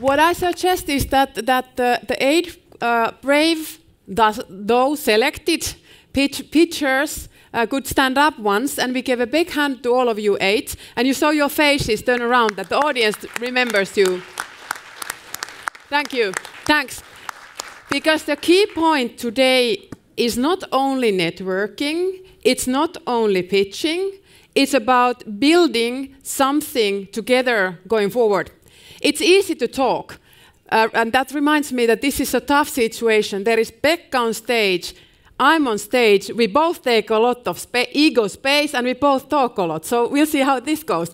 What I suggest is that, that the, the eight uh, brave, those though selected pitch, pitchers uh, could stand up once, and we give a big hand to all of you eight. And you saw your faces turn around, that the audience remembers you. Thank you. Thanks. Because the key point today is not only networking, it's not only pitching, it's about building something together going forward. It's easy to talk. Uh, and that reminds me that this is a tough situation. There is Pekka on stage, I'm on stage. We both take a lot of spa ego space and we both talk a lot. So we'll see how this goes.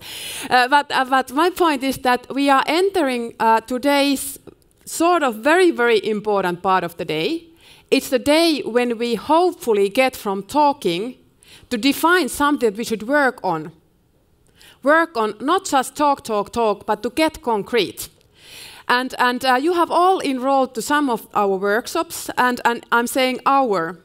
Uh, but, uh, but, my point is that we are entering uh, today's sort of very, very important part of the day. It's the day when we hopefully get from talking to define something that we should work on. Work on not just talk, talk, talk, but to get concrete. And, and uh, you have all enrolled to some of our workshops, and, and I'm saying our.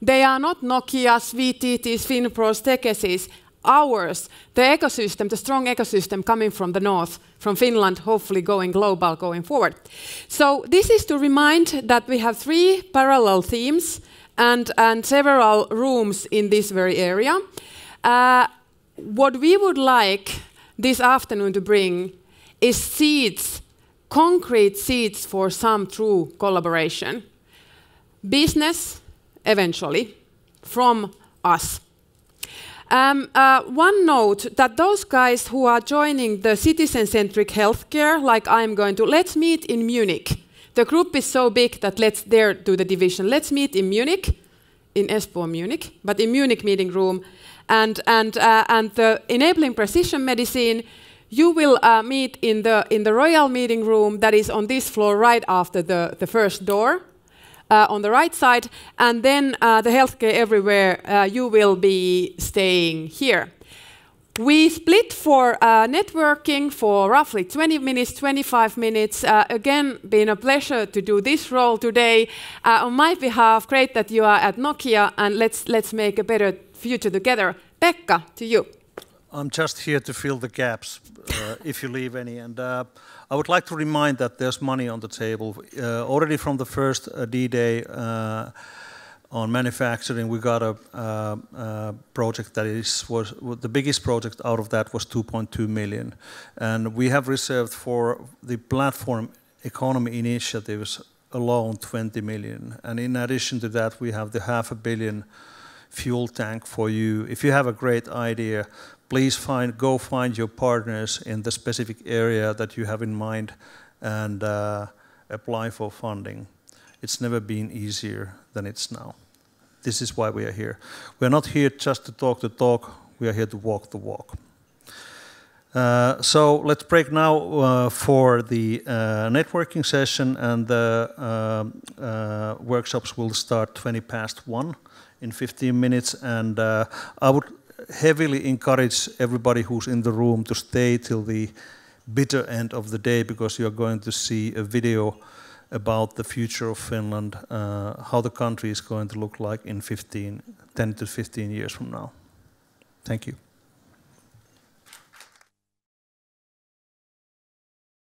They are not Nokia's, VTT's, Finpros, Tekesis, ours, the ecosystem, the strong ecosystem coming from the north, from Finland, hopefully going global going forward. So this is to remind that we have three parallel themes and, and several rooms in this very area. Uh, what we would like this afternoon to bring is seeds, concrete seeds for some true collaboration. Business, eventually, from us. Um, uh, one note that those guys who are joining the citizen-centric healthcare, like I'm going to, let's meet in Munich. The group is so big that let's dare do the division. Let's meet in Munich, in Espoo, Munich, but in Munich meeting room and, and, uh, and the enabling precision medicine, you will uh, meet in the, in the royal meeting room that is on this floor right after the, the first door. Uh, on the right side, and then uh, the healthcare everywhere, uh, you will be staying here. We split for uh, networking for roughly 20 minutes, 25 minutes. Uh, again, been a pleasure to do this role today. Uh, on my behalf, great that you are at Nokia, and let's, let's make a better future together. Pekka, to you. I'm just here to fill the gaps uh, if you leave any. And uh, I would like to remind that there's money on the table. Uh, already from the first D-Day, on manufacturing, we got a, project that is was the biggest project out of that was 2.2 million, and we have reserved for the platform economy initiatives alone 20 million, and in addition to that, we have the half a billion fuel tank for you. If you have a great idea, please find go find your partners in the specific area that you have in mind, and uh, apply for funding. It's never been easier than it's now. This is why we are here. We are not here just to talk the talk, we are here to walk the walk. Uh, so let's break now uh, for the uh, networking session, and the uh, uh, workshops will start 20 past 1 in 15 minutes. And uh, I would heavily encourage everybody who's in the room to stay till the bitter end of the day because you're going to see a video about the future of Finland, uh, how the country is going to look like in 15, 10 to 15 years from now. Thank you.